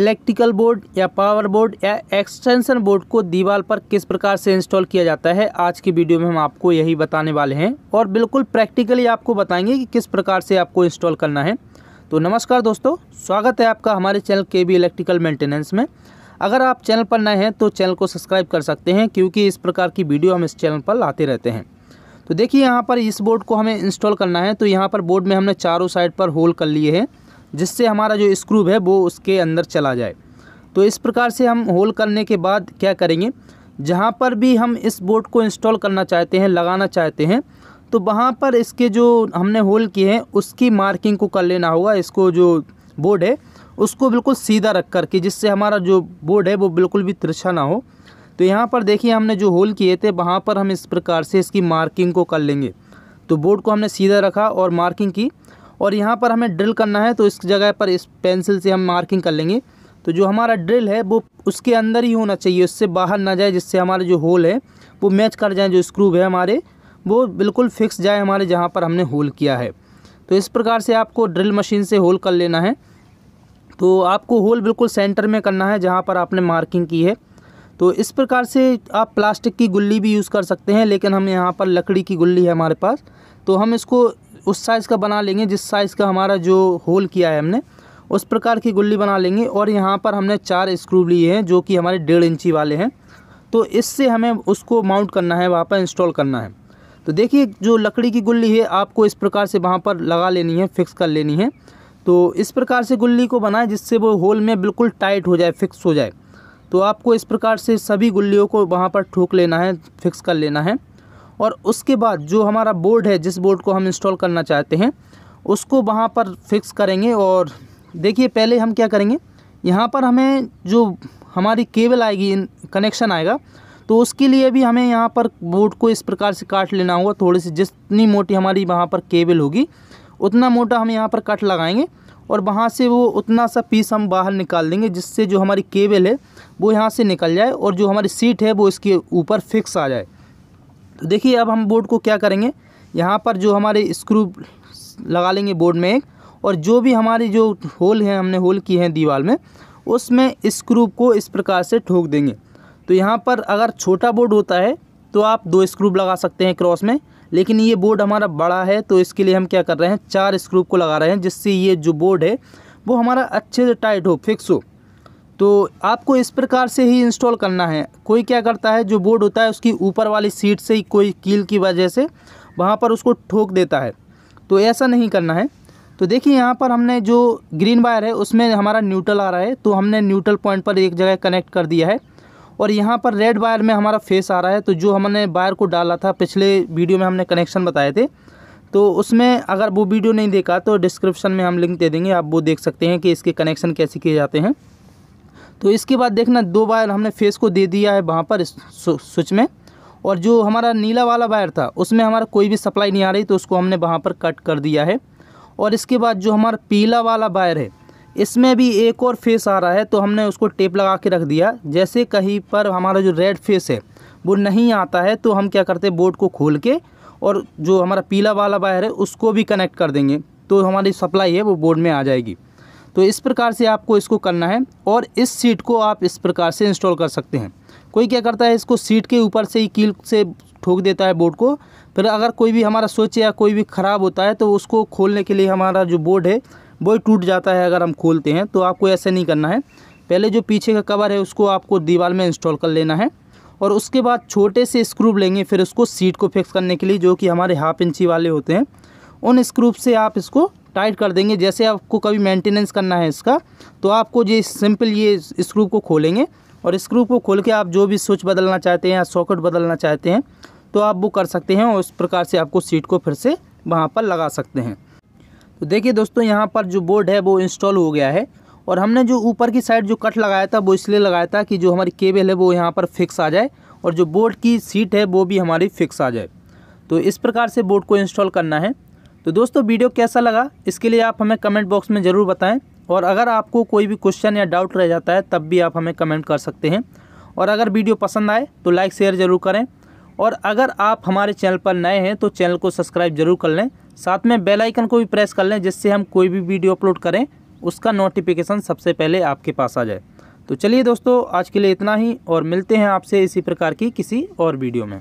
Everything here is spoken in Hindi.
इलेक्ट्रिकल बोर्ड या पावर बोर्ड या एक्सटेंशन बोर्ड को दीवार पर किस प्रकार से इंस्टॉल किया जाता है आज की वीडियो में हम आपको यही बताने वाले हैं और बिल्कुल प्रैक्टिकली आपको बताएंगे कि किस प्रकार से आपको इंस्टॉल करना है तो नमस्कार दोस्तों स्वागत है आपका हमारे चैनल के बी इलेक्ट्रिकल मेंटेनेंस में अगर आप चैनल पर नए हैं तो चैनल को सब्सक्राइब कर सकते हैं क्योंकि इस प्रकार की वीडियो हम इस चैनल पर लाते रहते हैं तो देखिए यहाँ पर इस बोर्ड को हमें इंस्टॉल करना है तो यहाँ पर बोर्ड में हमने चारों साइड पर होल कर लिए हैं जिससे हमारा जो स्क्रूब है वो उसके अंदर चला जाए तो इस प्रकार से हम होल करने के बाद क्या करेंगे जहाँ पर भी हम इस बोर्ड को इंस्टॉल करना चाहते हैं लगाना चाहते हैं तो वहाँ पर इसके जो हमने होल किए हैं उसकी मार्किंग को कर लेना होगा इसको जो बोर्ड है उसको बिल्कुल सीधा रख कर के जिससे हमारा जो बोर्ड है वो बिल्कुल भी तिरछा ना हो तो यहाँ पर देखिए हमने जो होल किए थे वहाँ पर हम इस प्रकार से इसकी मार्किंग को कर लेंगे तो बोर्ड को हमने सीधा रखा और मार्किंग की और यहाँ पर हमें ड्रिल करना है तो इस जगह पर इस पेंसिल से हम मार्किंग कर लेंगे तो जो हमारा ड्रिल है वो उसके अंदर ही होना चाहिए उससे बाहर ना जाए जिससे हमारे जो होल है वो मैच कर जाए जो स्क्रूब है हमारे वो बिल्कुल फिक्स जाए हमारे जहाँ पर हमने होल किया है तो इस प्रकार से आपको ड्रिल मशीन से होल कर लेना है तो आपको होल बिल्कुल सेंटर में करना है जहाँ पर आपने मार्किंग की है तो इस प्रकार से आप प्लास्टिक की गुल्ली भी यूज़ कर सकते हैं लेकिन हम यहाँ पर लकड़ी की गुल्ली है हमारे पास तो हम इसको उस साइज़ का बना लेंगे जिस साइज़ का हमारा जो होल किया है हमने उस प्रकार की गुल्ली बना लेंगे और यहाँ पर हमने चार स्क्रू लिए हैं जो कि हमारे डेढ़ इंची वाले हैं तो इससे हमें उसको माउंट करना है वहाँ पर इंस्टॉल करना है तो देखिए जो लकड़ी की गुल्ली है आपको इस प्रकार से वहाँ पर लगा लेनी है फिक्स कर लेनी है तो इस प्रकार से गुल्ली को बनाएं जिससे वो होल में बिल्कुल टाइट हो जाए फिक्स हो जाए तो आपको इस प्रकार से सभी गुल्लियों को वहाँ पर ठोक लेना है फिक्स कर लेना है और उसके बाद जो हमारा बोर्ड है जिस बोर्ड को हम इंस्टॉल करना चाहते हैं उसको वहाँ पर फिक्स करेंगे और देखिए पहले हम क्या करेंगे यहाँ पर हमें जो हमारी केबल आएगी कनेक्शन आएगा तो उसके लिए भी हमें यहाँ पर बोर्ड को इस प्रकार से काट लेना होगा थोड़ी सी जितनी मोटी हमारी वहाँ पर केबल होगी उतना मोटा हम यहाँ पर कट लगाएंगे और वहाँ से वो उतना सा पीस हम बाहर निकाल देंगे जिससे जो हमारी केबल है वो यहाँ से निकल जाए और जो हमारी सीट है वो इसके ऊपर फिक्स आ जाए देखिए अब हम बोर्ड को क्या करेंगे यहाँ पर जो हमारे स्क्रू लगा लेंगे बोर्ड में एक और जो भी हमारी जो होल है हमने होल की है दीवार में उसमें स्क्रू को इस प्रकार से ठोक देंगे तो यहाँ पर अगर छोटा बोर्ड होता है तो आप दो स्क्रू लगा सकते हैं क्रॉस में लेकिन ये बोर्ड हमारा बड़ा है तो इसके लिए हम क्या कर रहे हैं चार स्क्रू को लगा रहे हैं जिससे ये जो बोर्ड है वो हमारा अच्छे से टाइट हो फिक्स हो तो आपको इस प्रकार से ही इंस्टॉल करना है कोई क्या करता है जो बोर्ड होता है उसकी ऊपर वाली सीट से ही कोई कील की वजह से वहाँ पर उसको ठोक देता है तो ऐसा नहीं करना है तो देखिए यहाँ पर हमने जो ग्रीन वायर है उसमें हमारा न्यूट्रल आ रहा है तो हमने न्यूट्रल पॉइंट पर एक जगह कनेक्ट कर दिया है और यहाँ पर रेड वायर में हमारा फेस आ रहा है तो जो हमने वायर को डाला था पिछले वीडियो में हमने कनेक्शन बताए थे तो उसमें अगर वो वीडियो नहीं देखा तो डिस्क्रिप्शन में हम लिंक दे देंगे आप वो देख सकते हैं कि इसके कनेक्शन कैसे किए जाते हैं तो इसके बाद देखना दो वायर हमने फेस को दे दिया है वहाँ पर स्विच में और जो हमारा नीला वाला वायर था उसमें हमारा कोई भी सप्लाई नहीं आ रही तो उसको हमने वहाँ पर कट कर दिया है और इसके बाद जो हमारा पीला वाला वायर है इसमें भी एक और फेस आ रहा है तो हमने उसको टेप लगा के रख दिया जैसे कहीं पर हमारा जो रेड फेस है वो नहीं आता है तो हम क्या करते हैं बोर्ड को खोल के और जो हमारा पीला वाला वायर है उसको भी कनेक्ट कर देंगे तो हमारी सप्लाई है वो बोर्ड में आ जाएगी तो इस प्रकार से आपको इसको करना है और इस सीट को आप इस प्रकार से इंस्टॉल कर सकते हैं कोई क्या करता है इसको सीट के ऊपर से ही कील से ठोक देता है बोर्ड को फिर अगर कोई भी हमारा स्विच या कोई भी ख़राब होता है तो उसको खोलने के लिए हमारा जो बोर्ड है वो टूट जाता है अगर हम खोलते हैं तो आपको ऐसा नहीं करना है पहले जो पीछे का कवर है उसको आपको दीवार में इंस्टॉल कर लेना है और उसके बाद छोटे से स्क्रूब लेंगे फिर उसको सीट को फिक्स करने के लिए जो कि हमारे हाफ इंची वाले होते हैं उन स्क्रूब से आप इसको टाइट कर देंगे जैसे आपको कभी मेंटेनेंस करना है इसका तो आपको ये सिंपल ये स्क्रू को खोलेंगे और स्क्रू को खोल के आप जो भी स्विच बदलना चाहते हैं या सॉकेट बदलना चाहते हैं तो आप वो कर सकते हैं और उस प्रकार से आपको सीट को फिर से वहाँ पर लगा सकते हैं तो देखिए दोस्तों यहाँ पर जो बोर्ड है वो इंस्टॉल हो गया है और हमने जो ऊपर की साइड जो कट लगाया था वो इसलिए लगाया था कि जो हमारी केबल है वो यहाँ पर फिक्स आ जाए और जो बोर्ड की सीट है वो भी हमारी फिक्स आ जाए तो इस प्रकार से बोर्ड को इंस्टॉल करना है तो दोस्तों वीडियो कैसा लगा इसके लिए आप हमें कमेंट बॉक्स में ज़रूर बताएं और अगर आपको कोई भी क्वेश्चन या डाउट रह जाता है तब भी आप हमें कमेंट कर सकते हैं और अगर वीडियो पसंद आए तो लाइक शेयर ज़रूर करें और अगर आप हमारे चैनल पर नए हैं तो चैनल को सब्सक्राइब जरूर कर लें साथ में बेल आइकन को भी प्रेस कर लें जिससे हम कोई भी वीडियो अपलोड करें उसका नोटिफिकेशन सबसे पहले आपके पास आ जाए तो चलिए दोस्तों आज के लिए इतना ही और मिलते हैं आपसे इसी प्रकार की किसी और वीडियो में